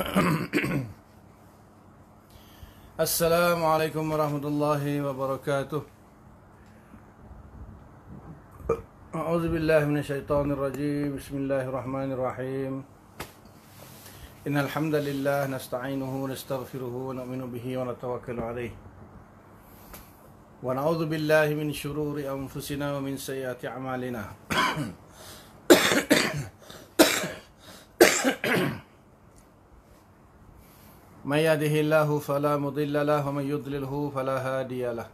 السلام عليكم ورحمة الله وبركاته أعوذ بالله من الشيطان الرجيم بسم الله الرحمن الرحيم إن الحمد لله نستعينه ونستغفره ونؤمن به ونتوكل عليه ونعوذ بالله من شرور أنفسنا ومن سيئات أعمالنا من يهده الله فلا مضل له ومن يضلله فلا هادي له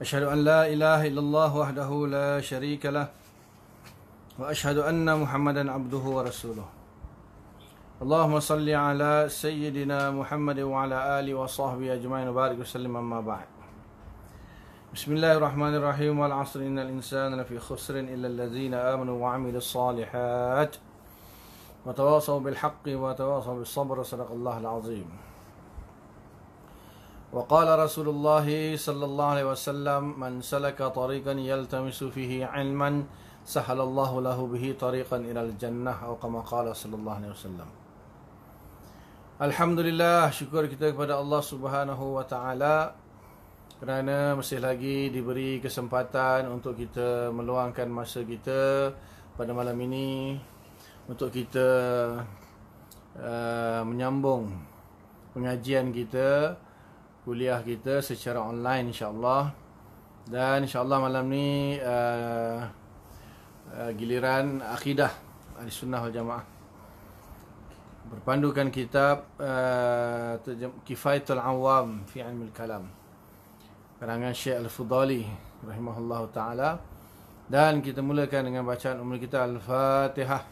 أشهد أن لا إله إلا الله وحده لا شريك له وأشهد أن محمدا عبده ورسوله اللهم صل على سيدنا محمد وعلى آله وصحبه أجمعين وبارك وسلم أما بعد بسم الله الرحمن الرحيم والعصر إن الإنسان لفي خسر إلا الذين آمنوا وعملوا الصالحات وتواصوا بالحق وتواصوا بالصبر صدق الله العظيم وقال رسول الله صلى الله عليه وسلم من سلك طريقا يلتمس فيه علما سهل الله له به طريقا إلى الجنة أو كما قال صلى الله عليه وسلم Alhamdulillah, syukur kita kepada Allah Subhanahu Wa Taala kerana masih lagi diberi kesempatan untuk kita meluangkan masa kita pada malam ini untuk kita uh, menyambung pengajian kita, kuliah kita secara online insya-Allah. Dan insya-Allah malam ni uh, uh, giliran akidah dari Sunnah Jamaah. Berpandukan kitab uh, Kifayatul Awam fi Ilmil Kalam karangan Syekh Al-Fudali rahimahullah taala dan kita mulakan dengan bacaan umur kita Al-Fatihah.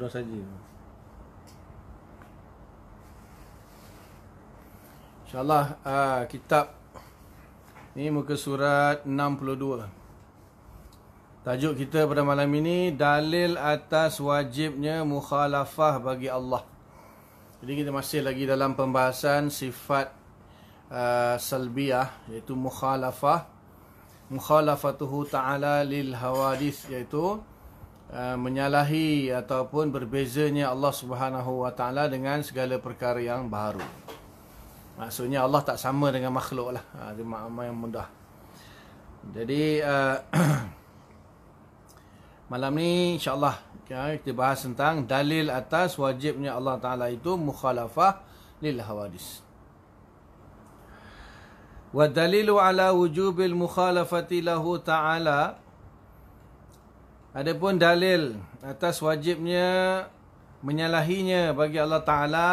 terus saja. InsyaAllah uh, kitab ni muka surat 62. Tajuk kita pada malam ini, Dalil atas wajibnya mukhalafah bagi Allah. Jadi kita masih lagi dalam pembahasan sifat uh, ah, salbiah, iaitu mukhalafah. Mukhalafatuhu ta'ala lil Hawadis iaitu... Uh, menyalahi ataupun berbezanya Allah Subhanahu Wa Taala dengan segala perkara yang baru. Maksudnya Allah tak sama dengan makhluk lah. Ha, makna yang mudah. Jadi uh, malam ni insyaAllah ya, kita bahas tentang dalil atas wajibnya Allah Ta'ala itu mukhalafah lil hawadis. Wa dalilu ala wujubil mukhalafati lahu ta'ala Adapun dalil atas wajibnya menyalahinya bagi Allah Taala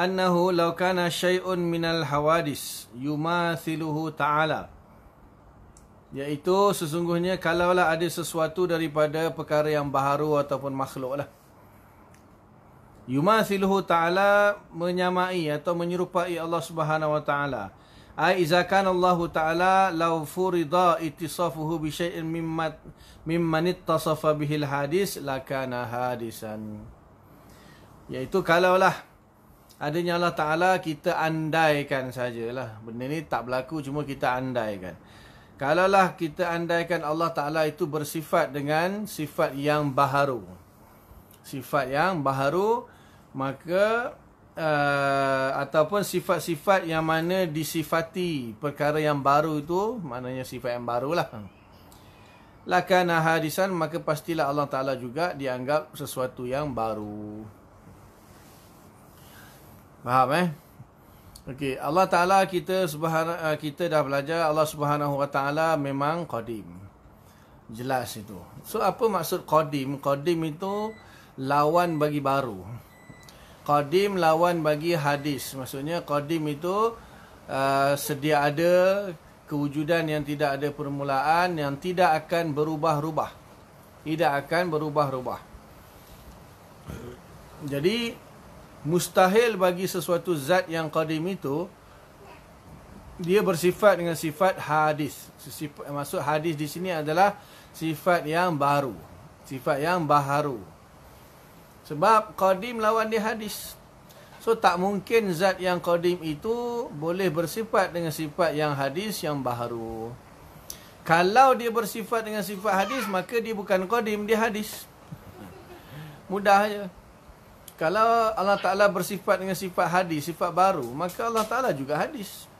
annahu law kana syai'un minal hawadis yumathiluhu ta'ala iaitu sesungguhnya kalaulah ada sesuatu daripada perkara yang baharu ataupun makhluk makhluklah yumathiluhu ta'ala menyamai atau menyerupai Allah Subhanahu wa ta'ala Aiza kana Allah Taala law furida ittisafuhu bi syai'in mimma mimman ittasafa bihil hadis la kana hadisan. Yaitu kalaulah adanya Allah Taala kita andaikan sajalah benda ni tak berlaku cuma kita andaikan. Kalaulah kita andaikan Allah Taala itu bersifat dengan sifat yang baharu. Sifat yang baharu maka uh, ataupun sifat-sifat yang mana disifati perkara yang baru itu, maknanya sifat yang barulah. Lakana hadisan maka pastilah Allah Taala juga dianggap sesuatu yang baru. Faham eh? Okey, Allah Taala kita subhana uh, kita dah belajar Allah Subhanahu Wa Taala memang qadim. Jelas itu. So apa maksud qadim? Qadim itu lawan bagi baru. Qadim lawan bagi hadis Maksudnya Qadim itu uh, Sedia ada Kewujudan yang tidak ada permulaan Yang tidak akan berubah-rubah Tidak akan berubah-rubah Jadi Mustahil bagi sesuatu zat yang Qadim itu Dia bersifat dengan sifat hadis Maksud hadis di sini adalah Sifat yang baru Sifat yang baharu sebab Qadim lawan dia hadis. So tak mungkin zat yang Qadim itu boleh bersifat dengan sifat yang hadis yang baru. Kalau dia bersifat dengan sifat hadis, maka dia bukan Qadim, dia hadis. Mudah saja. Kalau Allah Ta'ala bersifat dengan sifat hadis, sifat baru, maka Allah Ta'ala juga hadis.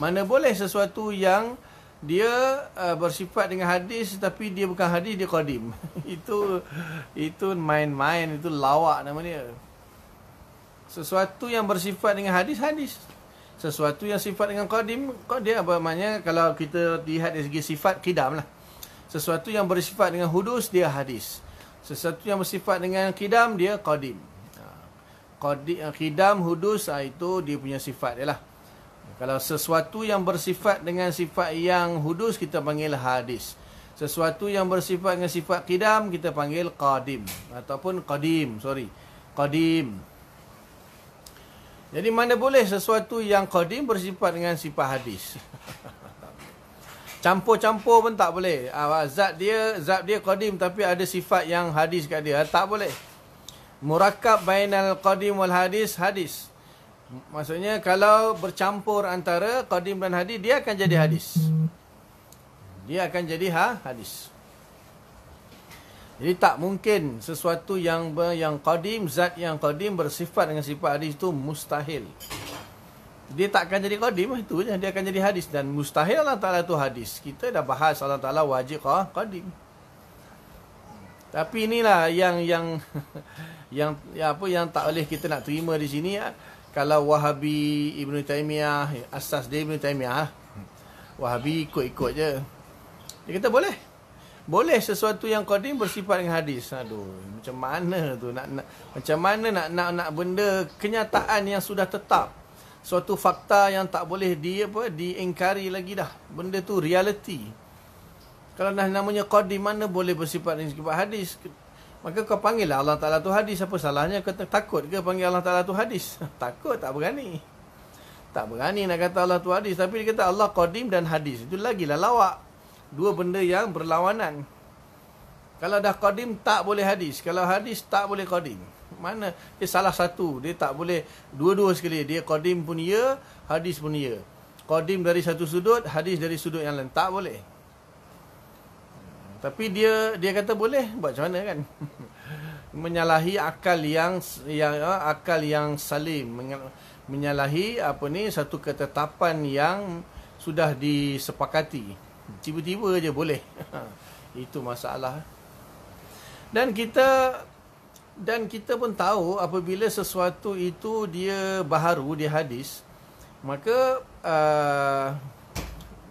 Mana boleh sesuatu yang dia uh, bersifat dengan hadis tapi dia bukan hadis dia qadim itu itu main-main itu lawak nama dia sesuatu yang bersifat dengan hadis hadis sesuatu yang sifat dengan qadim kau dia apa maknanya kalau kita lihat dari segi sifat kidam lah sesuatu yang bersifat dengan hudus dia hadis sesuatu yang bersifat dengan kidam dia qadim ha. qadim uh, kidam hudus ah, itu dia punya sifat dia lah kalau sesuatu yang bersifat dengan sifat yang hudus kita panggil hadis. Sesuatu yang bersifat dengan sifat qidam kita panggil qadim ataupun qadim, sorry. Qadim. Jadi mana boleh sesuatu yang qadim bersifat dengan sifat hadis? Campur-campur pun tak boleh. Ah, zat dia, zat dia qadim tapi ada sifat yang hadis kat dia. Tak boleh. Murakab bainal qadim wal hadis, hadis. Maksudnya kalau bercampur antara qadim dan hadis dia akan jadi hadis. Dia akan jadi ha hadis. Jadi tak mungkin sesuatu yang yang qadim zat yang qadim bersifat dengan sifat hadis itu mustahil. Dia tak akan jadi qadim ah, itu je dia akan jadi hadis dan mustahil Allah Taala itu hadis. Kita dah bahas Allah Taala wajib ha, qadim. Tapi inilah yang yang yang ya apa yang tak boleh kita nak terima di sini ya kalau Wahabi ibnu Taymiyah asas dia Ibn Taymiyah ah. Wahabi ikut-ikut je dia kata boleh boleh sesuatu yang qadim bersifat dengan hadis aduh macam mana tu nak, nak macam mana nak nak nak benda kenyataan yang sudah tetap suatu fakta yang tak boleh di apa diingkari lagi dah benda tu reality kalau dah namanya qadim mana boleh bersifat dengan sifat hadis Maka kau panggil lah Allah Ta'ala tu hadis Apa salahnya kau takut ke panggil Allah Ta'ala tu hadis Takut tak berani Tak berani nak kata Allah tu hadis Tapi dia kata Allah Qadim dan hadis Itu lagi lah lawak Dua benda yang berlawanan Kalau dah Qadim tak boleh hadis Kalau hadis tak boleh Qadim Mana dia salah satu Dia tak boleh dua-dua sekali Dia Qadim pun ya hadis pun ya Qadim dari satu sudut Hadis dari sudut yang lain Tak boleh tapi dia dia kata boleh buat macam mana kan menyalahi akal yang yang ah, akal yang salim menyalahi apa ni satu ketetapan yang sudah disepakati tiba-tiba aja boleh itu masalah dan kita dan kita pun tahu apabila sesuatu itu dia baharu dia hadis maka uh,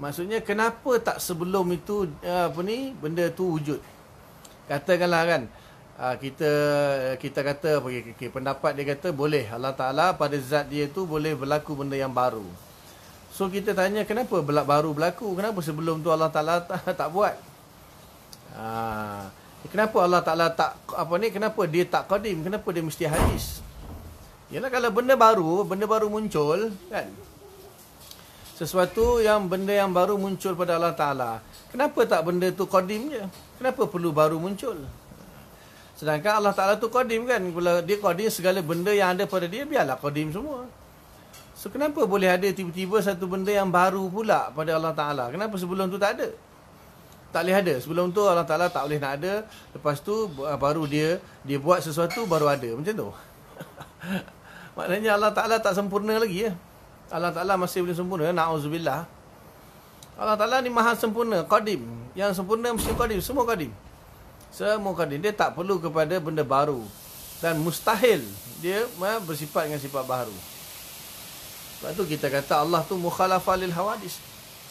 Maksudnya kenapa tak sebelum itu eh, apa ni benda tu wujud? Katakanlah kan ah, kita kita kata okay, okay, pendapat dia kata boleh Allah Taala pada zat dia tu boleh berlaku benda yang baru. So kita tanya kenapa belak baru berlaku? Kenapa sebelum tu Allah Taala tak, tak buat? Ha, kenapa Allah Taala tak apa ni kenapa dia tak kodim Kenapa dia mesti hadis? Yalah kalau benda baru, benda baru muncul kan? sesuatu yang benda yang baru muncul pada Allah Ta'ala. Kenapa tak benda tu kodim je? Kenapa perlu baru muncul? Sedangkan Allah Ta'ala tu kodim kan? Bila dia kodim segala benda yang ada pada dia, biarlah kodim semua. So kenapa boleh ada tiba-tiba satu benda yang baru pula pada Allah Ta'ala? Kenapa sebelum tu tak ada? Tak boleh ada. Sebelum tu Allah Ta'ala tak boleh nak ada. Lepas tu ah, baru dia dia buat sesuatu baru ada. Macam tu. Maknanya Allah Ta'ala tak sempurna lagi ya. Allah Ta'ala masih boleh sempurna Na'udzubillah Allah Ta'ala ni maha sempurna Qadim Yang sempurna mesti Qadim Semua Qadim Semua Qadim Dia tak perlu kepada benda baru Dan mustahil Dia eh, bersifat dengan sifat baru Sebab tu kita kata Allah tu mukhalafah lil hawadis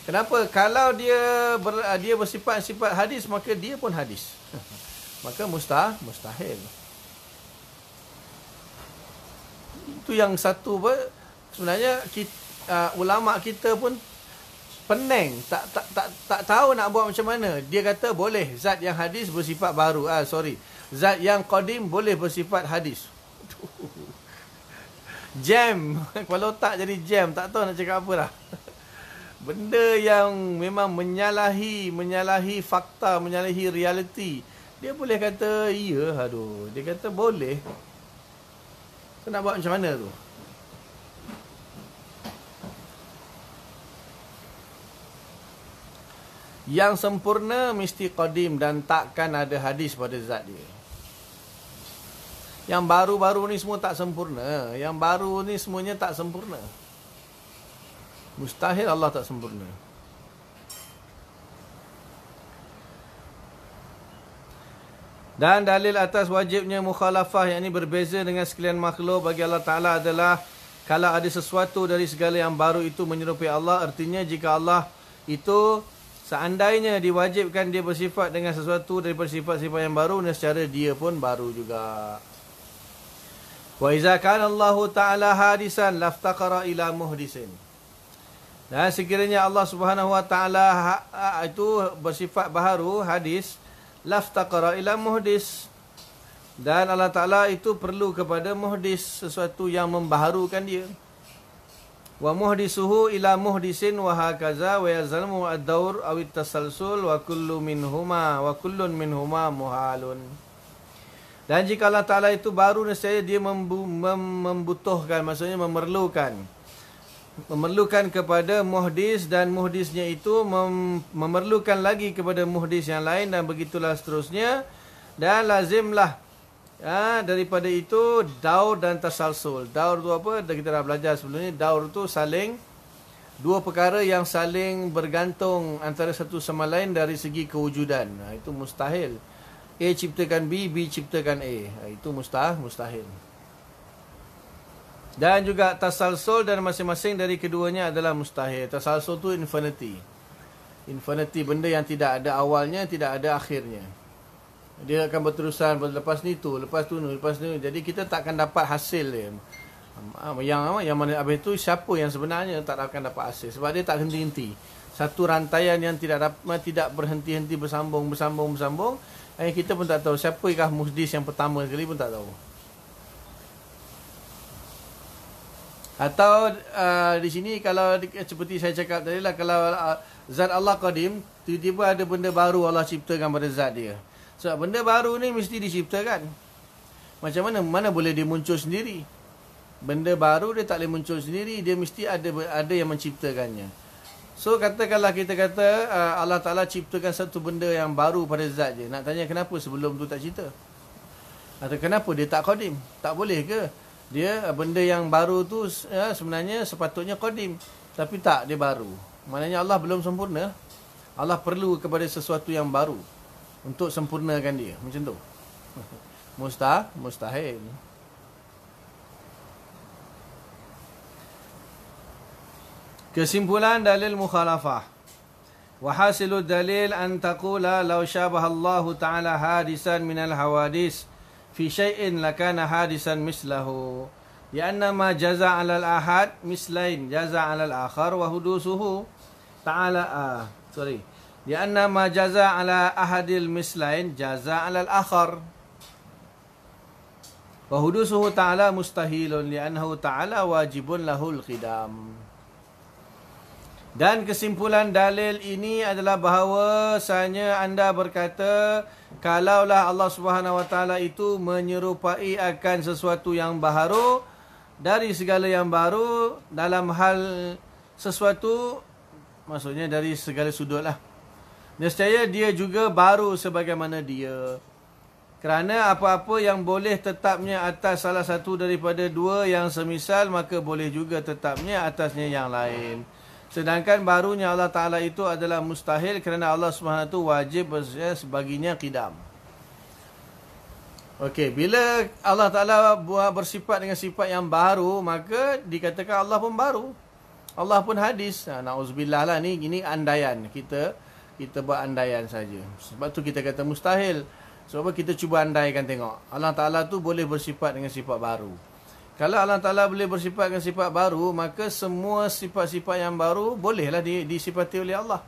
Kenapa? Kalau dia ber, eh, dia bersifat sifat hadis Maka dia pun hadis Maka mustah, mustahil Itu yang satu apa? sebenarnya kita, uh, ulama kita pun peneng tak tak tak tak tahu nak buat macam mana dia kata boleh zat yang hadis bersifat baru ah sorry zat yang qadim boleh bersifat hadis jam kalau tak jadi jam tak tahu nak cakap apa lah. benda yang memang menyalahi menyalahi fakta menyalahi realiti dia boleh kata iya aduh dia kata boleh kau nak buat macam mana tu Yang sempurna mesti qadim dan takkan ada hadis pada zat dia. Yang baru-baru ni semua tak sempurna. Yang baru ni semuanya tak sempurna. Mustahil Allah tak sempurna. Dan dalil atas wajibnya mukhalafah yang ini berbeza dengan sekalian makhluk bagi Allah Ta'ala adalah kalau ada sesuatu dari segala yang baru itu menyerupai Allah, artinya jika Allah itu Seandainya diwajibkan dia bersifat dengan sesuatu daripada sifat-sifat yang baru dan secara dia pun baru juga. Wa iza kana Allah Taala hadisan laftaqara ila muhdisin. Dan sekiranya Allah Subhanahu Wa Taala ha, ha, itu bersifat baharu hadis laftaqara ila muhdis dan Allah Taala itu perlu kepada muhdis sesuatu yang membaharukan dia wa muhdisuhu ila muhdisin wa hakaza wa yazalmu ad-daur aw at-tasalsul wa kullu minhumā wa kullun minhumā muhalun dan jika Allah Ta'ala itu baru nescaya dia membutuhkan, maksudnya memerlukan. Memerlukan kepada muhdis dan muhdisnya itu mem memerlukan lagi kepada muhdis yang lain dan begitulah seterusnya. Dan lazimlah Ya, daripada itu daur dan tasalsul. Daur tu apa? Dah kita dah belajar sebelum ni. Daur tu saling dua perkara yang saling bergantung antara satu sama lain dari segi kewujudan. Ha, itu mustahil. A ciptakan B, B ciptakan A. Ha, itu mustah, mustahil. Dan juga tasalsul dan masing-masing dari keduanya adalah mustahil. Tasalsul tu infinity. Infinity benda yang tidak ada awalnya, tidak ada akhirnya dia akan berterusan lepas ni tu lepas tu lepas tu jadi kita tak akan dapat hasil dia yang yang mana habis tu siapa yang sebenarnya tak akan dapat hasil sebab dia tak henti-henti satu rantaian yang tidak dapat tidak berhenti-henti bersambung bersambung bersambung eh, kita pun tak tahu siapa ikah musdis yang pertama sekali pun tak tahu atau uh, di sini kalau seperti saya cakap tadi lah kalau uh, zat Allah Qadim tiba-tiba ada benda baru Allah ciptakan pada zat dia sebab benda baru ni mesti diciptakan. Macam mana? Mana boleh dia muncul sendiri? Benda baru dia tak boleh muncul sendiri. Dia mesti ada ada yang menciptakannya. So katakanlah kita kata uh, Allah Ta'ala ciptakan satu benda yang baru pada zat dia. Nak tanya kenapa sebelum tu tak cipta? Atau kenapa dia tak kodim? Tak boleh ke? Dia uh, benda yang baru tu ya, sebenarnya sepatutnya kodim. Tapi tak, dia baru. Maknanya Allah belum sempurna. Allah perlu kepada sesuatu yang baru untuk sempurnakan dia macam tu mustah mustahil kesimpulan dalil mukhalafah wa dalil antakula, taqula law syabaha Allah taala hadisan min al hawadis fi syai'in lakana hadisan mislahu Yaitu ma jaza al ahad mislain jaza al akhar wahudusuhu ta'ala ah, sorry Lianna ma jaza ala ahadil mislain jaza ala al-akhar. Wahudusuhu ta'ala mustahilun li'anahu ta'ala wajibun lahul qidam. Dan kesimpulan dalil ini adalah bahawa sanya anda berkata kalaulah Allah Subhanahu Wa Taala itu menyerupai akan sesuatu yang baru dari segala yang baru dalam hal sesuatu maksudnya dari segala sudut lah. Nescaya dia juga baru sebagaimana dia. Kerana apa-apa yang boleh tetapnya atas salah satu daripada dua yang semisal, maka boleh juga tetapnya atasnya yang lain. Sedangkan barunya Allah Ta'ala itu adalah mustahil kerana Allah SWT wajib sebaginya kidam. Okey, bila Allah Ta'ala buat bersifat dengan sifat yang baru, maka dikatakan Allah pun baru. Allah pun hadis. Nah, ha, Na'uzubillah lah ni, ini andaian Kita kita buat andaian saja. Sebab tu kita kata mustahil. Sebab kita cuba andaikan tengok. Allah Ta'ala tu boleh bersifat dengan sifat baru. Kalau Allah Ta'ala boleh bersifat dengan sifat baru, maka semua sifat-sifat yang baru bolehlah disifati oleh Allah.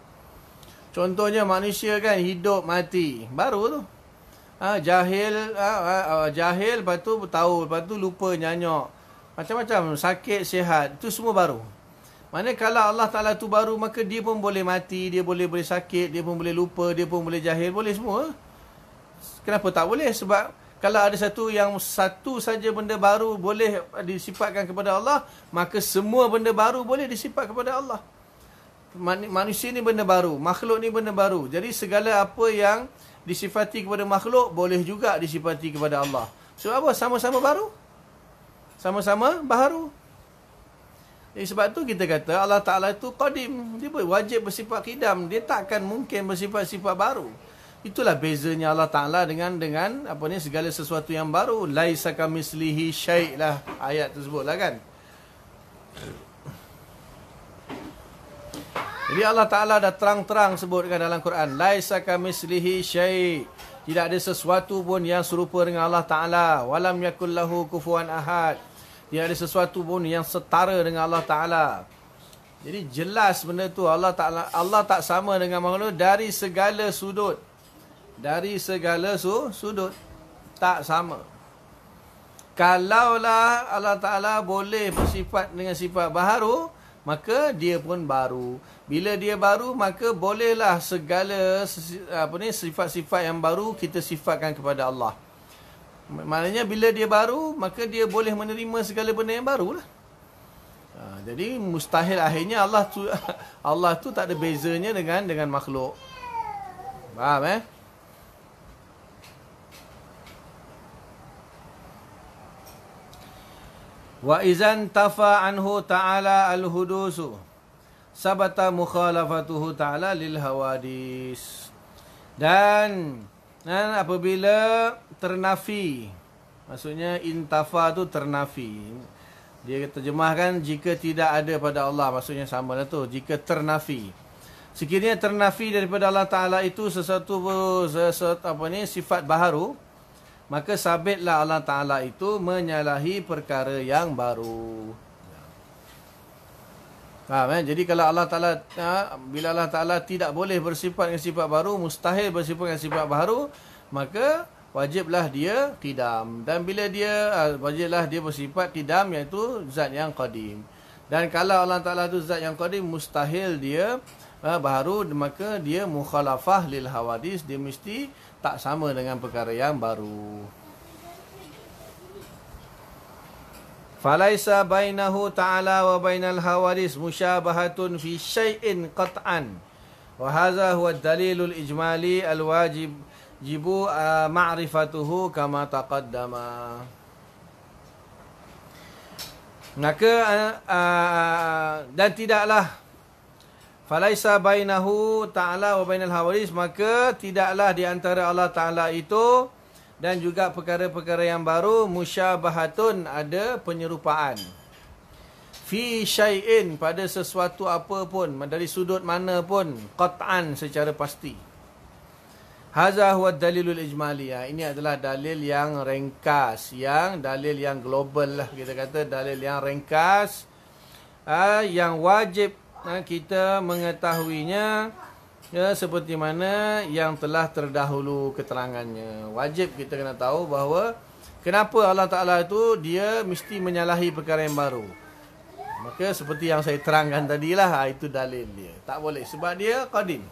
Contohnya manusia kan hidup, mati. Baru tu. Ha, jahil, ha, ha, ha, jahil, lepas tu tahu, lepas tu lupa, nyanyok. Macam-macam, sakit, sihat. Itu semua baru. Mana kalau Allah Ta'ala tu baru Maka dia pun boleh mati Dia boleh boleh sakit Dia pun boleh lupa Dia pun boleh jahil Boleh semua Kenapa tak boleh? Sebab kalau ada satu yang satu saja benda baru boleh disifatkan kepada Allah Maka semua benda baru boleh disifat kepada Allah Manusia ni benda baru Makhluk ni benda baru Jadi segala apa yang disifati kepada makhluk Boleh juga disifati kepada Allah Sebab apa? Sama-sama baru Sama-sama baru Eh, sebab tu kita kata Allah Ta'ala itu qadim. Dia wajib bersifat kidam. Dia takkan mungkin bersifat-sifat baru. Itulah bezanya Allah Ta'ala dengan dengan apa ni segala sesuatu yang baru. Laisa kamislihi syaik lah ayat tersebut lah kan. Jadi Allah Ta'ala dah terang-terang sebutkan dalam Quran. Laisa kamislihi syaik. Tidak ada sesuatu pun yang serupa dengan Allah Ta'ala. Walam yakullahu kufuan ahad. Tiada ada sesuatu pun yang setara dengan Allah Ta'ala. Jadi jelas benda tu Allah Ta'ala. Allah tak sama dengan makhluk dari segala sudut. Dari segala su, sudut. Tak sama. Kalaulah Allah Ta'ala boleh bersifat dengan sifat baharu, maka dia pun baru. Bila dia baru, maka bolehlah segala apa ni sifat-sifat yang baru kita sifatkan kepada Allah. Maknanya bila dia baru, maka dia boleh menerima segala benda yang baru lah. Ha, jadi mustahil akhirnya Allah tu Allah tu tak ada bezanya dengan dengan makhluk. Faham eh? Wa izan tafa anhu ta'ala al-hudusu sabata mukhalafatuhu ta'ala lil hawadis. Dan dan apabila ternafi. Maksudnya intafa tu ternafi. Dia terjemahkan jika tidak ada pada Allah. Maksudnya sama lah tu. Jika ternafi. Sekiranya ternafi daripada Allah Ta'ala itu sesuatu, sesuatu apa ni, sifat baharu. Maka sabitlah Allah Ta'ala itu menyalahi perkara yang baru. Baru. Faham eh? Jadi kalau Allah Ta'ala ha, Bila Allah Ta'ala tidak boleh bersifat dengan sifat baru Mustahil bersifat dengan sifat baru Maka wajiblah dia tidam Dan bila dia ha, Wajiblah dia bersifat tidam Iaitu zat yang qadim Dan kalau Allah Ta'ala itu zat yang qadim Mustahil dia ha, baru Maka dia mukhalafah lil hawadis Dia mesti tak sama dengan perkara yang baru falaisa bainahu ta'ala wa bainal hawaris musyabahatun fi syai'in qat'an wa hadha huwa dalilul ijmali al wajib jibu uh, ma'rifatuhu kama taqaddama maka uh, uh, dan tidaklah falaisa bainahu ta'ala wa bainal hawaris maka tidaklah di antara Allah taala itu dan juga perkara-perkara yang baru musyabahatun ada penyerupaan fi syai'in pada sesuatu apa pun dari sudut mana pun qat'an secara pasti hadza huwa dalilul ijmali ha, ini adalah dalil yang ringkas yang dalil yang global lah kita kata dalil yang ringkas ha, yang wajib ha, kita mengetahuinya Ya seperti mana yang telah terdahulu keterangannya. Wajib kita kena tahu bahawa kenapa Allah Taala itu dia mesti menyalahi perkara yang baru. Maka seperti yang saya terangkan tadilah ah, itu dalil dia. Tak boleh sebab dia qadim.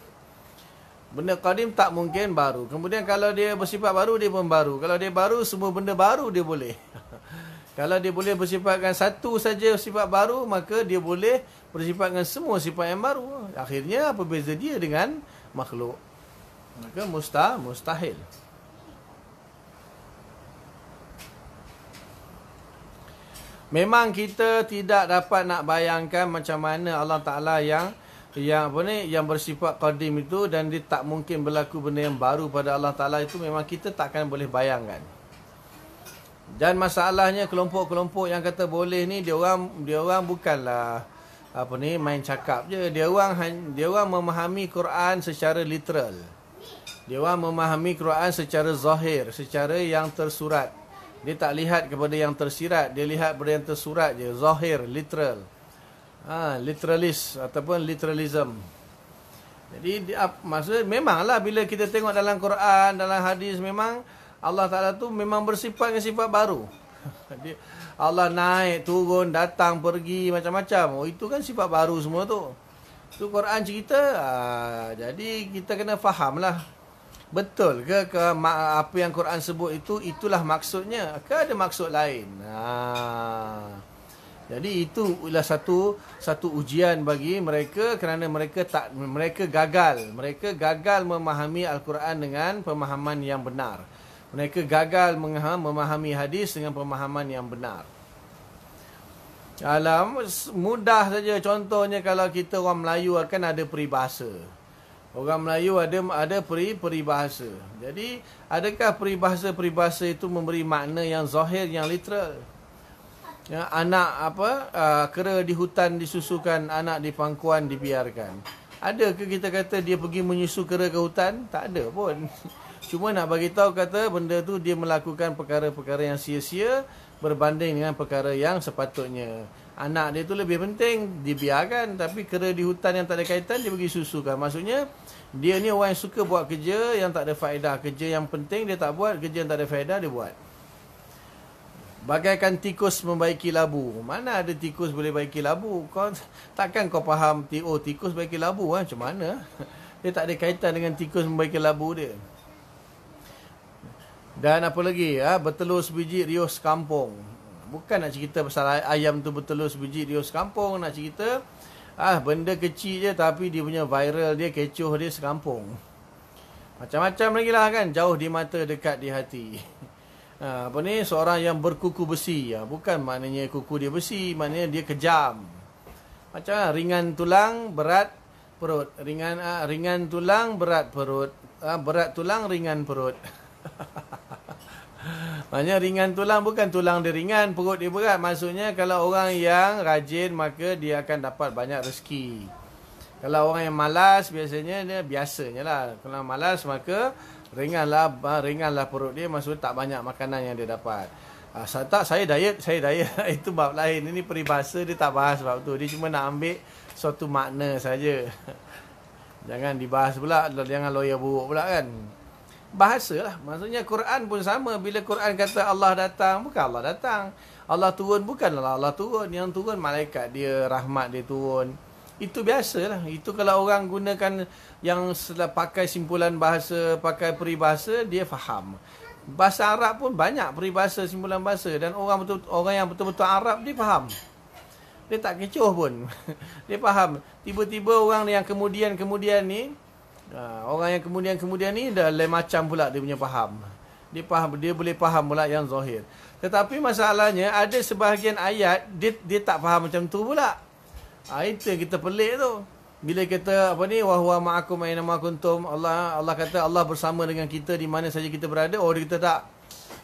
Benda qadim tak mungkin baru. Kemudian kalau dia bersifat baru dia pun baru. Kalau dia baru semua benda baru dia boleh. Kalau dia boleh bersifatkan satu saja sifat baru, maka dia boleh bersifatkan semua sifat yang baru. Akhirnya apa beza dia dengan makhluk? Maka musta mustahil. Memang kita tidak dapat nak bayangkan macam mana Allah Taala yang yang apa ni yang bersifat qadim itu dan dia tak mungkin berlaku benda yang baru pada Allah Taala itu memang kita takkan boleh bayangkan. Dan masalahnya kelompok-kelompok yang kata boleh ni dia orang dia orang bukannlah apa ni main cakap je. Dia orang dia orang memahami Quran secara literal. Dia orang memahami Quran secara zahir, secara yang tersurat. Dia tak lihat kepada yang tersirat, dia lihat kepada yang tersurat je, zahir, literal. Ha, literalist ataupun literalism. Jadi maksud memanglah bila kita tengok dalam Quran, dalam hadis memang Allah Ta'ala tu memang bersifat dengan sifat baru. Allah naik, turun, datang, pergi, macam-macam. Oh, itu kan sifat baru semua tu. Tu Quran cerita. Ah, jadi kita kena faham lah. Betul ke, ke apa yang Quran sebut itu, itulah maksudnya. Ke ada maksud lain? Ha. Jadi itu ialah satu satu ujian bagi mereka kerana mereka tak mereka gagal. Mereka gagal memahami Al-Quran dengan pemahaman yang benar. Mereka gagal memahami hadis dengan pemahaman yang benar. Alam mudah saja contohnya kalau kita orang Melayu akan ada peribahasa. Orang Melayu ada ada peri peribahasa. Jadi adakah peribahasa-peribahasa itu memberi makna yang zahir yang literal? Ya, anak apa uh, kera di hutan disusukan, anak di pangkuan dibiarkan. ke kita kata dia pergi menyusu kera ke hutan? Tak ada pun. cuma nak bagi tahu kata benda tu dia melakukan perkara-perkara yang sia-sia berbanding dengan perkara yang sepatutnya. Anak dia tu lebih penting dibiarkan tapi kera di hutan yang tak ada kaitan dia bagi susukan. Maksudnya dia ni orang yang suka buat kerja yang tak ada faedah. Kerja yang penting dia tak buat, kerja yang tak ada faedah dia buat. Bagaikan tikus membaiki labu. Mana ada tikus boleh baiki labu? Kau takkan kau faham TO oh, tikus baiki labu ha? macam mana? Dia tak ada kaitan dengan tikus membaiki labu dia. Dan apa lagi? Ha? Bertelur sebiji rios kampung. Bukan nak cerita pasal ayam tu bertelur sebiji rios kampung. Nak cerita ah ha, benda kecil je tapi dia punya viral dia, kecoh dia sekampung. Macam-macam lagi lah kan. Jauh di mata, dekat di hati. Ha, apa ni? Seorang yang berkuku besi. Ha, bukan maknanya kuku dia besi. Maknanya dia kejam. Macam ha, ringan tulang, berat perut. Ringan ha, ringan tulang, berat perut. Ha, berat tulang, ringan perut. Maksudnya ringan tulang bukan tulang dia ringan, perut dia berat. Maksudnya kalau orang yang rajin maka dia akan dapat banyak rezeki. Kalau orang yang malas biasanya dia biasanya lah. Kalau malas maka ringanlah ah, ringanlah perut dia maksudnya tak banyak makanan yang dia dapat. Ah, saya tak saya diet, saya diet itu bab lain. Ini peribahasa dia tak bahas bab tu. Dia cuma nak ambil suatu makna saja. Jangan dibahas pula, jangan lawyer buruk pula kan bahasa lah. Maksudnya Quran pun sama. Bila Quran kata Allah datang, bukan Allah datang. Allah turun bukanlah Allah turun. Yang turun malaikat dia, rahmat dia turun. Itu biasa lah. Itu kalau orang gunakan yang setelah pakai simpulan bahasa, pakai peribahasa, dia faham. Bahasa Arab pun banyak peribahasa, simpulan bahasa. Dan orang betul orang yang betul-betul Arab, dia faham. Dia tak kecoh pun. dia faham. Tiba-tiba orang yang kemudian-kemudian ni, Ha, orang yang kemudian-kemudian ni dah lain macam pula dia punya faham. Dia faham dia boleh faham pula yang zahir. Tetapi masalahnya ada sebahagian ayat dia dia tak faham macam tu pula. Ha, itu yang kita pelik tu. Bila kita apa ni wa huwa ma'akum ma kuntum Allah Allah kata Allah bersama dengan kita di mana saja kita berada. Oh kita tak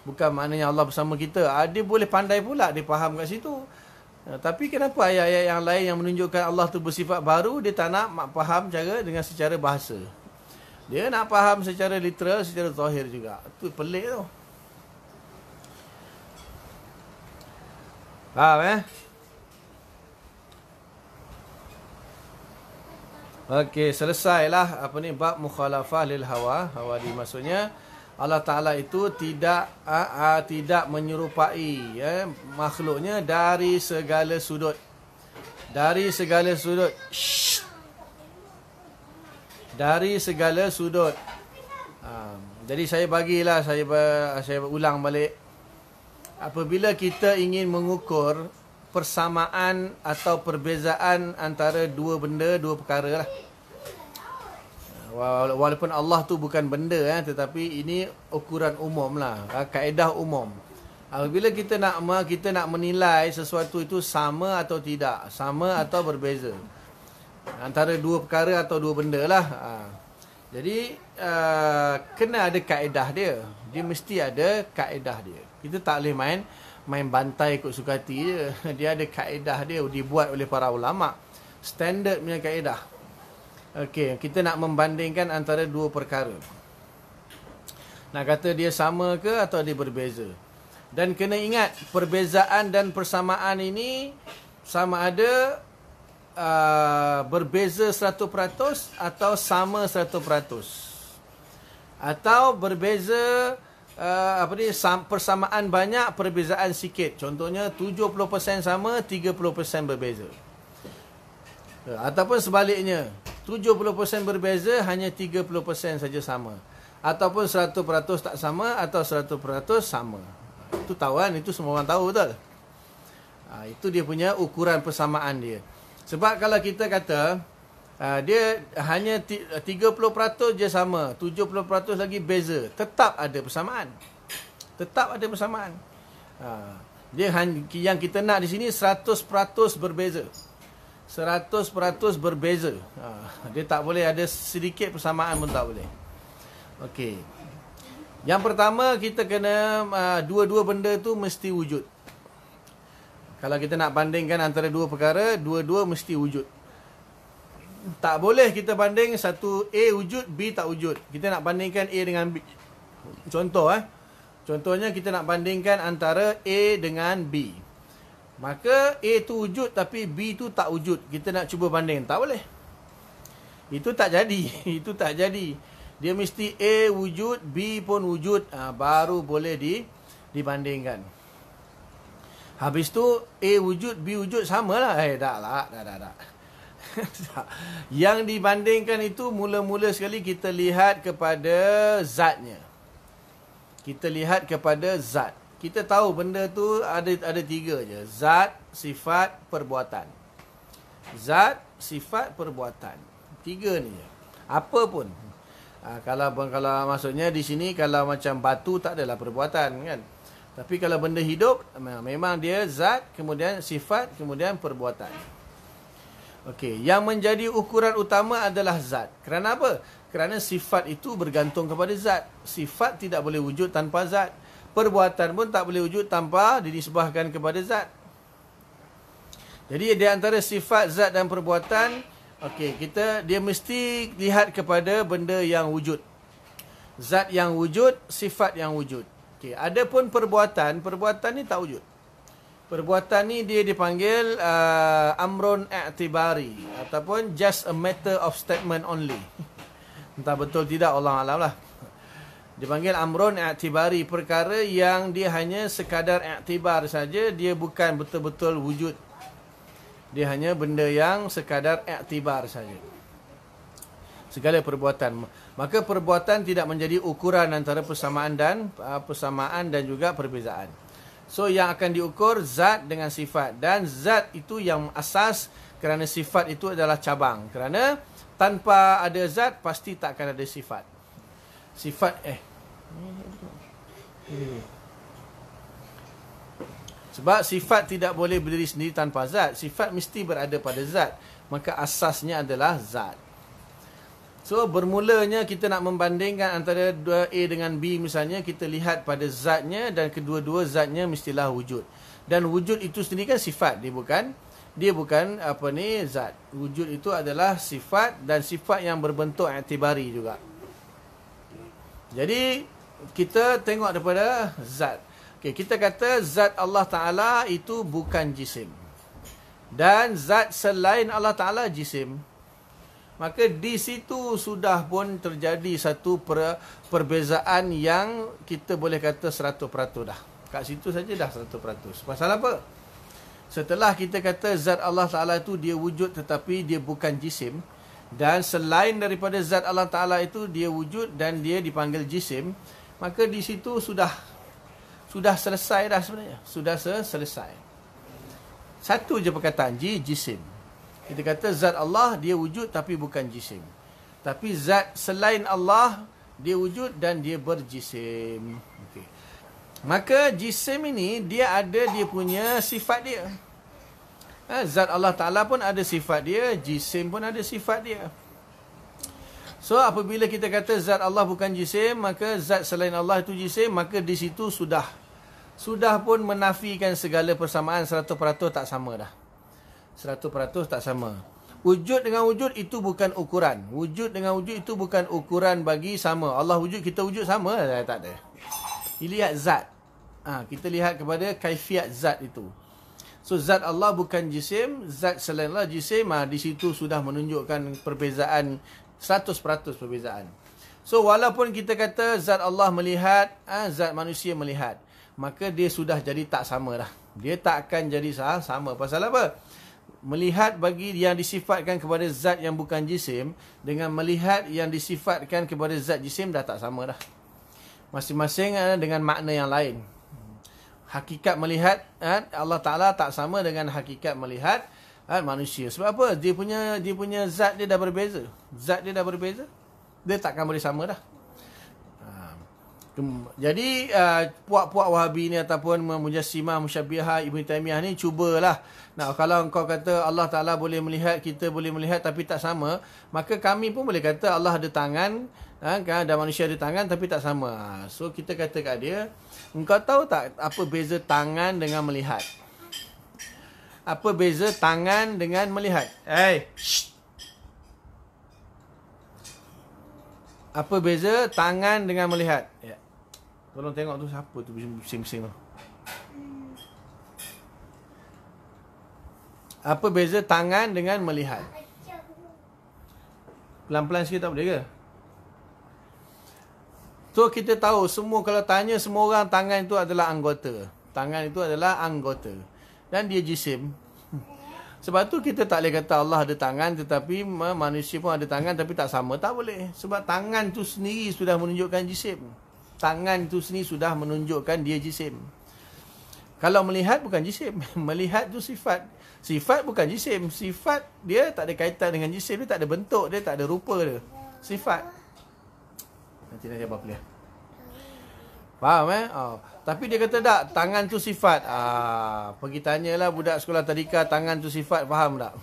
bukan maknanya Allah bersama kita. Ada ha, boleh pandai pula dia faham kat situ. Ha, tapi kenapa ayat-ayat yang lain yang menunjukkan Allah tu bersifat baru dia tak nak mak faham cara dengan secara bahasa. Dia nak faham secara literal, secara zahir juga. Itu pelik tu. Faham eh? Okey, selesailah apa ni bab mukhalafah lil hawa. Hawa di maksudnya Allah Taala itu tidak uh, uh, tidak menyerupai ya eh, makhluknya dari segala sudut. Dari segala sudut. Shhh dari segala sudut. Ha, jadi saya bagilah saya saya ulang balik apabila kita ingin mengukur persamaan atau perbezaan antara dua benda, dua perkara lah. Walaupun Allah tu bukan benda eh, tetapi ini ukuran umum lah, ha, kaedah umum. Apabila kita nak kita nak menilai sesuatu itu sama atau tidak, sama atau berbeza antara dua perkara atau dua benda lah. Ha. Jadi uh, kena ada kaedah dia. Dia mesti ada kaedah dia. Kita tak boleh main main bantai ikut suka je. Dia ada kaedah dia dibuat oleh para ulama. Standard punya kaedah. Okey, kita nak membandingkan antara dua perkara. Nak kata dia sama ke atau dia berbeza? Dan kena ingat perbezaan dan persamaan ini sama ada uh, berbeza 100% atau sama 100%? Atau berbeza uh, apa ni persamaan banyak perbezaan sikit. Contohnya 70% sama 30% berbeza. Uh, ataupun sebaliknya 70% berbeza hanya 30% saja sama. Ataupun 100% tak sama atau 100% sama. Itu tahu kan? Itu semua orang tahu betul? Uh, itu dia punya ukuran persamaan dia. Sebab kalau kita kata uh, dia hanya 30% je sama, 70% lagi beza, tetap ada persamaan. Tetap ada persamaan. Uh, ah, dia yang kita nak di sini 100% berbeza. 100% berbeza. Uh, dia tak boleh ada sedikit persamaan pun tak boleh. Okey. Yang pertama kita kena dua-dua benda tu mesti wujud. Kalau kita nak bandingkan antara dua perkara, dua-dua mesti wujud. Tak boleh kita banding satu A wujud, B tak wujud. Kita nak bandingkan A dengan B. Contoh eh. Contohnya kita nak bandingkan antara A dengan B. Maka A tu wujud tapi B tu tak wujud. Kita nak cuba banding. Tak boleh. Itu tak jadi. Itu tak jadi. Dia mesti A wujud, B pun wujud. Ha, baru boleh di dibandingkan. Habis tu A wujud B wujud sama lah Eh tak lah, tak tak tak. Yang dibandingkan itu mula-mula sekali kita lihat kepada zatnya. Kita lihat kepada zat. Kita tahu benda tu ada ada tiga je. Zat, sifat, perbuatan. Zat, sifat, perbuatan. Tiga ni je. Apa pun. Ha, kalau kalau maksudnya di sini kalau macam batu tak adalah perbuatan kan. Tapi kalau benda hidup memang dia zat kemudian sifat kemudian perbuatan. Okey, yang menjadi ukuran utama adalah zat. Kenapa? Kerana, Kerana sifat itu bergantung kepada zat. Sifat tidak boleh wujud tanpa zat. Perbuatan pun tak boleh wujud tanpa dinisbahkan kepada zat. Jadi di antara sifat zat dan perbuatan, okey, kita dia mesti lihat kepada benda yang wujud. Zat yang wujud, sifat yang wujud. Okey, ada pun perbuatan, perbuatan ni tak wujud. Perbuatan ni dia dipanggil uh, amrun i'tibari ataupun just a matter of statement only. Entah betul tidak Allah alam lah. Dipanggil amrun i'tibari perkara yang dia hanya sekadar i'tibar saja, dia bukan betul-betul wujud. Dia hanya benda yang sekadar i'tibar saja segala perbuatan. Maka perbuatan tidak menjadi ukuran antara persamaan dan ah, persamaan dan juga perbezaan. So yang akan diukur zat dengan sifat dan zat itu yang asas kerana sifat itu adalah cabang. Kerana tanpa ada zat pasti tak akan ada sifat. Sifat eh. Sebab sifat tidak boleh berdiri sendiri tanpa zat. Sifat mesti berada pada zat. Maka asasnya adalah zat. So bermulanya kita nak membandingkan antara dua a dengan B misalnya kita lihat pada zatnya dan kedua-dua zatnya mestilah wujud. Dan wujud itu sendiri kan sifat dia bukan dia bukan apa ni zat. Wujud itu adalah sifat dan sifat yang berbentuk aktibari juga. Jadi kita tengok daripada zat. Okey kita kata zat Allah Taala itu bukan jisim. Dan zat selain Allah Taala jisim maka di situ sudah pun terjadi satu per, perbezaan yang kita boleh kata 100% dah. Kat situ saja dah 100%. Pasal apa? Setelah kita kata zat Allah Taala itu dia wujud tetapi dia bukan jisim dan selain daripada zat Allah Taala itu dia wujud dan dia dipanggil jisim, maka di situ sudah sudah selesai dah sebenarnya. Sudah selesai. Satu je perkataan ji jisim. Kita kata zat Allah dia wujud tapi bukan jisim. Tapi zat selain Allah dia wujud dan dia berjisim. Okay. Maka jisim ini dia ada dia punya sifat dia. Ha, zat Allah Ta'ala pun ada sifat dia. Jisim pun ada sifat dia. So apabila kita kata zat Allah bukan jisim. Maka zat selain Allah itu jisim. Maka di situ sudah. Sudah pun menafikan segala persamaan 100% tak sama dah. 100% tak sama. Wujud dengan wujud itu bukan ukuran. Wujud dengan wujud itu bukan ukuran bagi sama. Allah wujud, kita wujud sama lah. Tak ada. lihat zat. Ha, kita lihat kepada kaifiat zat itu. So, zat Allah bukan jisim. Zat selain Allah jisim. Ha, di situ sudah menunjukkan perbezaan. 100% perbezaan. So, walaupun kita kata zat Allah melihat. Ha, zat manusia melihat. Maka dia sudah jadi tak sama lah. Dia tak akan jadi sama. Pasal apa? melihat bagi yang disifatkan kepada zat yang bukan jisim dengan melihat yang disifatkan kepada zat jisim dah tak sama dah. Masing-masing eh, dengan makna yang lain. Hakikat melihat eh, Allah Ta'ala tak sama dengan hakikat melihat eh, manusia. Sebab apa? Dia punya dia punya zat dia dah berbeza. Zat dia dah berbeza. Dia takkan boleh sama dah. Jadi uh, puak-puak Wahabi ni ataupun Mujassima Musyabbiha Ibnu Taimiyah ni cubalah. Nah kalau engkau kata Allah Taala boleh melihat, kita boleh melihat tapi tak sama, maka kami pun boleh kata Allah ada tangan ha, kan dan manusia ada tangan tapi tak sama. Ha, so kita kata kat dia, engkau tahu tak apa beza tangan dengan melihat? Apa beza tangan dengan melihat? Hey, Shh. Apa beza tangan dengan melihat? Ya. Tolong tengok tu siapa tu bising-bising tu. Apa beza tangan dengan melihat? Pelan-pelan sikit tak boleh ke? So kita tahu semua kalau tanya semua orang tangan itu adalah anggota. Tangan itu adalah anggota. Dan dia jisim. Sebab tu kita tak boleh kata Allah ada tangan tetapi manusia pun ada tangan tapi tak sama. Tak boleh. Sebab tangan tu sendiri sudah menunjukkan jisim. Tangan tu sendiri sudah menunjukkan dia jisim. Kalau melihat bukan jisim. Melihat tu sifat. Sifat bukan jisim. Sifat dia tak ada kaitan dengan jisim. Dia tak ada bentuk. Dia tak ada rupa dia. Sifat. Nanti nak jawab apa dia. Faham eh? Oh. Tapi dia kata tak, tangan tu sifat. Ah, pergi tanyalah budak sekolah tadika, tangan tu sifat, faham tak?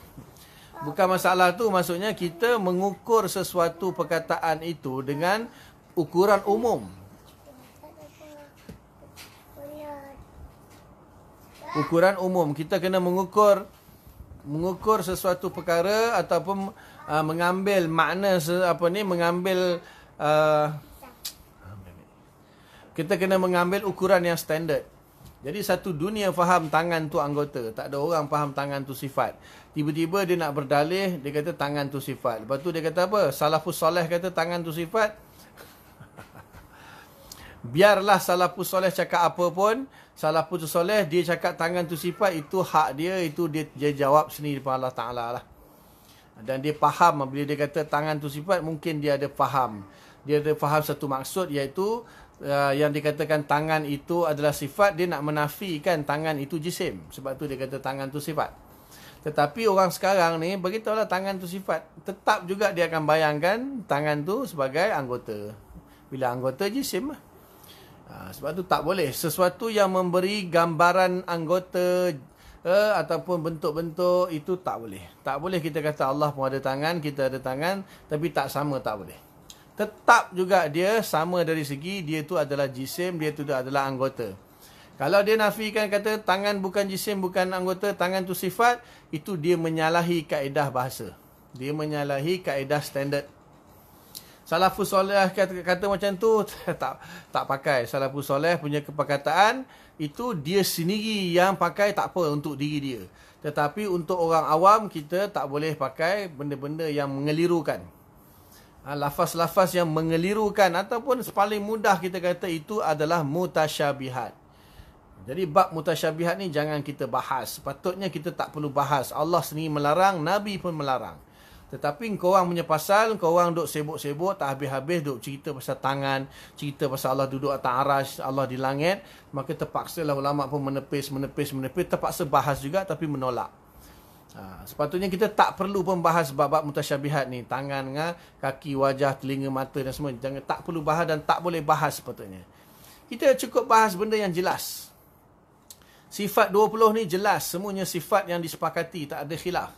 Bukan masalah tu, maksudnya kita mengukur sesuatu perkataan itu dengan ukuran umum. Ukuran umum, kita kena mengukur mengukur sesuatu perkara ataupun uh, mengambil makna apa ni, mengambil uh, kita kena mengambil ukuran yang standard. Jadi satu dunia faham tangan tu anggota. Tak ada orang faham tangan tu sifat. Tiba-tiba dia nak berdalih, dia kata tangan tu sifat. Lepas tu dia kata apa? Salafus soleh kata tangan tu sifat. Biarlah salafus soleh cakap apa pun, salafus soleh dia cakap tangan tu sifat, itu hak dia, itu dia, dia jawab sendiri daripada Allah Ta'ala lah. Dan dia faham, bila dia kata tangan tu sifat, mungkin dia ada faham. Dia ada faham satu maksud iaitu Ah, yang dikatakan tangan itu adalah sifat dia nak menafikan tangan itu jisim sebab tu dia kata tangan tu sifat tetapi orang sekarang ni beritahulah tangan tu sifat tetap juga dia akan bayangkan tangan tu sebagai anggota bila anggota jisim lah. ah, sebab tu tak boleh sesuatu yang memberi gambaran anggota Uh, ataupun bentuk-bentuk itu tak boleh. Tak boleh kita kata Allah pun ada tangan, kita ada tangan tapi tak sama tak boleh tetap juga dia sama dari segi dia tu adalah jisim, dia tu adalah anggota. Kalau dia nafikan kata tangan bukan jisim, bukan anggota, tangan tu sifat, itu dia menyalahi kaedah bahasa. Dia menyalahi kaedah standard. Salafus soleh kata, kata macam tu tak tak pakai. Salafus soleh punya kepakatan itu dia sendiri yang pakai tak apa untuk diri dia. Tetapi untuk orang awam kita tak boleh pakai benda-benda yang mengelirukan. Ah, lafaz-lafaz yang mengelirukan ataupun paling mudah kita kata itu adalah mutasyabihat. Jadi bab mutasyabihat ni jangan kita bahas. Sepatutnya kita tak perlu bahas. Allah sendiri melarang, Nabi pun melarang. Tetapi kau orang punya pasal, kau orang duk sibuk-sibuk, tak habis-habis duk cerita pasal tangan, cerita pasal Allah duduk atas aras, Allah di langit, maka terpaksalah ulama pun menepis, menepis, menepis, terpaksa bahas juga tapi menolak. Ha, sepatutnya kita tak perlu pun bahas bab mutasyabihat ni. Tangan, ha, kaki, wajah, telinga, mata dan semua. Jangan tak perlu bahas dan tak boleh bahas sepatutnya. Kita cukup bahas benda yang jelas. Sifat 20 ni jelas. Semuanya sifat yang disepakati. Tak ada khilaf.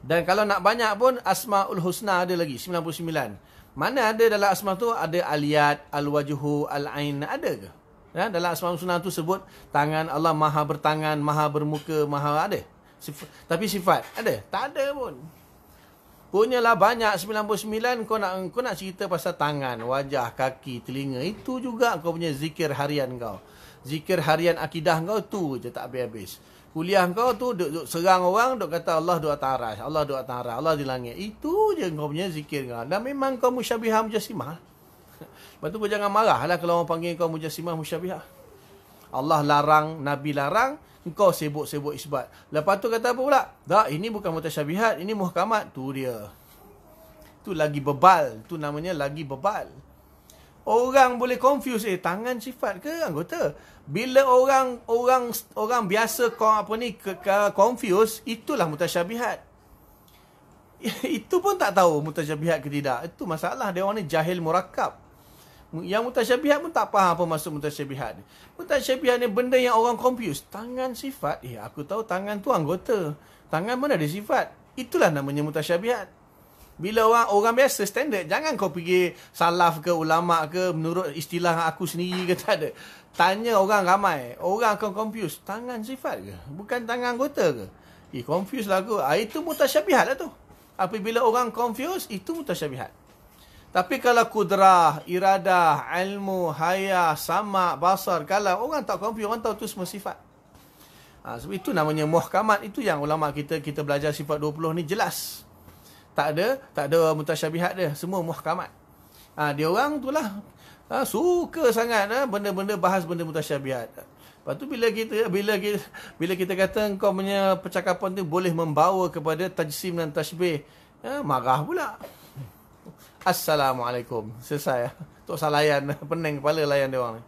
Dan kalau nak banyak pun Asma'ul Husna ada lagi. 99. Mana ada dalam asma tu? Ada Aliyat, Al-Wajuhu, Al-Ain. Ada ke? Ya, dalam Asma'ul Husna tu sebut tangan Allah maha bertangan, maha bermuka, maha ada. Sifat, tapi sifat ada? Tak ada pun. Punyalah banyak 99 kau nak kau nak cerita pasal tangan, wajah, kaki, telinga. Itu juga kau punya zikir harian kau. Zikir harian akidah kau tu je tak habis-habis. Kuliah kau tu duk, duk serang orang, duk kata Allah doa taras, Allah doa taras, Allah di langit. Itu je kau punya zikir kau. Dan memang kau musyabihah mujassimah. Lepas tu kau jangan marah kalau orang panggil kau mujassimah musyabihah. Allah larang, Nabi larang. Engkau sibuk-sibuk isbat. Lepas tu kata apa pula? Tak, ini bukan mutasyabihat. Ini muhkamat. Tu dia. Tu lagi bebal. Tu namanya lagi bebal. Orang boleh confuse. Eh, tangan sifat ke anggota? Bila orang orang orang biasa apa ni ke, ke, confuse, itulah mutasyabihat. Itu pun tak tahu mutasyabihat ke tidak. Itu masalah. Dia orang ni jahil murakab. Yang mutasyabihat pun tak faham apa maksud mutasyabihat ni. Mutasyabihat ni benda yang orang confuse. Tangan sifat, eh aku tahu tangan tu anggota. Tangan mana ada sifat? Itulah namanya mutasyabihat. Bila orang orang biasa standard, jangan kau pergi salaf ke ulama ke menurut istilah aku sendiri ke tak ada. Tanya orang ramai, orang akan confuse. Tangan sifat ke? Bukan tangan anggota ke? Eh, confuse lah aku. Ah, itu mutasyabihat lah tu. Apabila orang confuse, itu mutasyabihat. Tapi kalau kudrah, iradah, ilmu, haya, sama, basar, kalam, orang tak kompi, orang tahu tu semua sifat. Ha, sebab itu namanya muhkamat, itu yang ulama kita kita belajar sifat 20 ni jelas. Tak ada, tak ada mutasyabihat dia, semua muhkamat. Ha, dia orang tu lah, ha, suka sangat ha, benda-benda bahas benda mutasyabihat. Lepas tu bila kita bila kita, bila kita kata kau punya percakapan tu boleh membawa kepada tajsim dan tashbih, ha, marah pula. Assalamualaikum. Selesai. Tok salayan, layan. Pening kepala layan dia orang ni.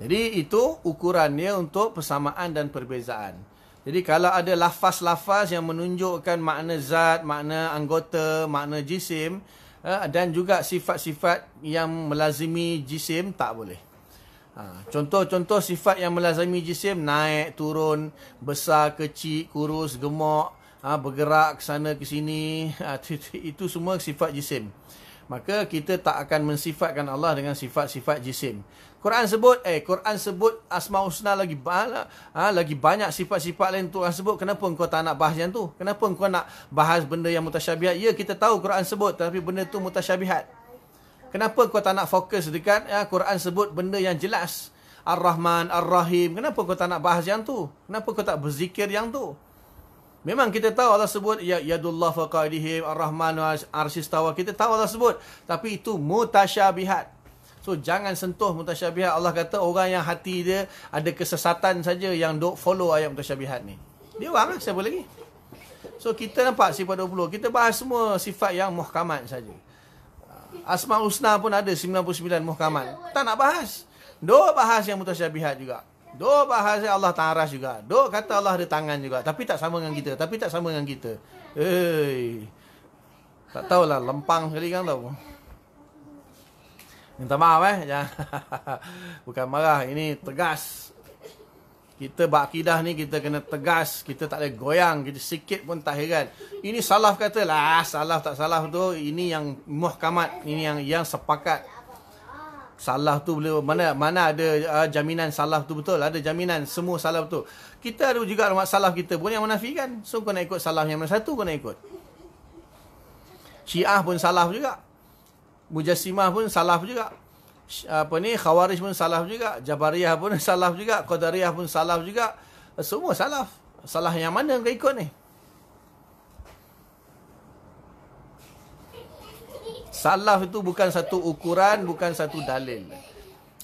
Jadi itu ukurannya untuk persamaan dan perbezaan. Jadi kalau ada lafaz-lafaz yang menunjukkan makna zat, makna anggota, makna jisim eh, dan juga sifat-sifat yang melazimi jisim, tak boleh. Ha, contoh-contoh sifat yang melazimi jisim, naik, turun, besar, kecil, kurus, gemuk, ha, bergerak ke sana ke sini ah, itu semua sifat jisim maka kita tak akan mensifatkan Allah dengan sifat-sifat jisim Quran sebut eh Quran sebut asma husna lagi banyak ah, ha, lagi banyak sifat-sifat lain Tuhan sebut kenapa engkau tak nak bahas yang tu kenapa engkau nak bahas benda yang mutasyabihat ya kita tahu Quran sebut tapi benda tu mutasyabihat kenapa engkau tak nak fokus dekat ya, Quran sebut benda yang jelas Ar-Rahman, Ar-Rahim. Kenapa kau tak nak bahas yang tu? Kenapa kau tak berzikir yang tu? Memang kita tahu Allah sebut ya yadullah faqadihim ar-rahman arsistawa kita tahu Allah sebut tapi itu mutasyabihat. So jangan sentuh mutasyabihat. Allah kata orang yang hati dia ada kesesatan saja yang dok follow ayat mutasyabihat ni. Dia orang lah, siapa lagi? So kita nampak sifat 20. Kita bahas semua sifat yang muhkamat saja. Asma usna pun ada 99 muhkamat. Tak nak bahas. Dok bahas yang mutasyabihat juga. Duk bahasa Allah taras juga. Duk kata Allah ada tangan juga. Tapi tak sama dengan kita. Tapi tak sama dengan kita. Hei. Tak tahulah lempang sekali kan tau. Minta maaf eh. Bukan marah. Ini tegas. Kita berakidah ni kita kena tegas. Kita tak boleh goyang. Kita sikit pun tak heran. Ini salaf kata lah. Salaf tak salaf tu. Ini yang muhkamat. Ini yang yang sepakat salah tu boleh mana mana ada uh, jaminan salah tu betul ada jaminan semua salah betul kita ada juga rumah salah kita pun yang menafikan so kau nak ikut salah yang mana satu kau nak ikut Syiah pun salah juga Mujassimah pun salah juga apa ni Khawarij pun salah juga Jabariyah pun salah juga Qadariyah pun salah juga semua salah salah yang mana kau ikut ni salaf itu bukan satu ukuran, bukan satu dalil.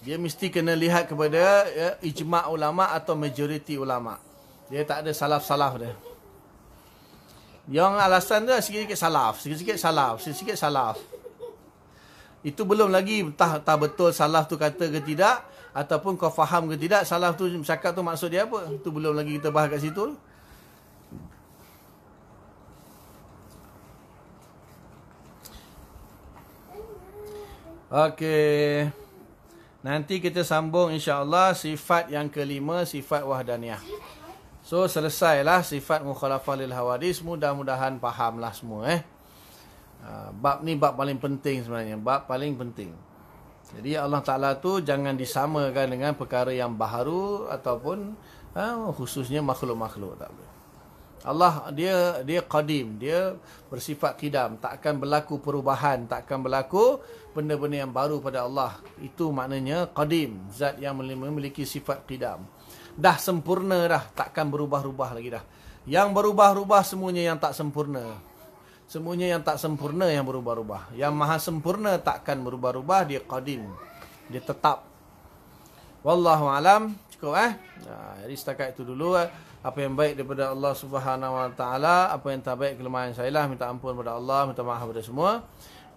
Dia mesti kena lihat kepada ya, ijma' ulama' atau majoriti ulama'. Dia tak ada salaf-salaf dia. Yang alasan dia sikit-sikit salaf, sikit-sikit salaf, sikit-sikit salaf. Itu belum lagi tak, betul salaf tu kata ke tidak ataupun kau faham ke tidak salaf tu cakap tu maksud dia apa. Itu belum lagi kita bahas kat situ. Okey. Nanti kita sambung insya-Allah sifat yang kelima, sifat wahdaniyah. So selesailah sifat mukhalafah lil hawadis, mudah-mudahan fahamlah semua eh. Ah, bab ni bab paling penting sebenarnya, bab paling penting. Jadi Allah Taala tu jangan disamakan dengan perkara yang baharu ataupun ah, khususnya makhluk-makhluk tak boleh. Allah dia dia qadim, dia bersifat kidam, tak akan berlaku perubahan, tak akan berlaku benda-benda yang baru pada Allah. Itu maknanya qadim, zat yang memiliki sifat kidam. Dah sempurna dah, takkan berubah-ubah lagi dah. Yang berubah-ubah semuanya yang tak sempurna. Semuanya yang tak sempurna yang berubah-ubah. Yang maha sempurna takkan berubah-ubah, dia qadim. Dia tetap. Wallahu alam, cukup eh. Nah, jadi setakat itu dulu eh apa yang baik daripada Allah Subhanahu Wa Taala, apa yang tak baik kelemahan saya lah minta ampun kepada Allah, minta maaf kepada semua.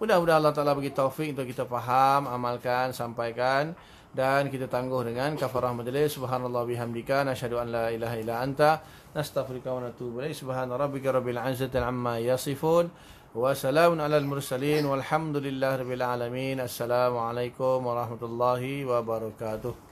Mudah-mudahan Allah Taala bagi taufik untuk kita faham, amalkan, sampaikan dan kita tangguh dengan kafarah majlis subhanallah bihamdika nasyhadu an la ilaha illa anta nastaghfiruka wa natubu ilaik subhanarabbika rabbil izzati amma yasifun wa salamun alal mursalin walhamdulillahirabbil alamin assalamu alaikum warahmatullahi wabarakatuh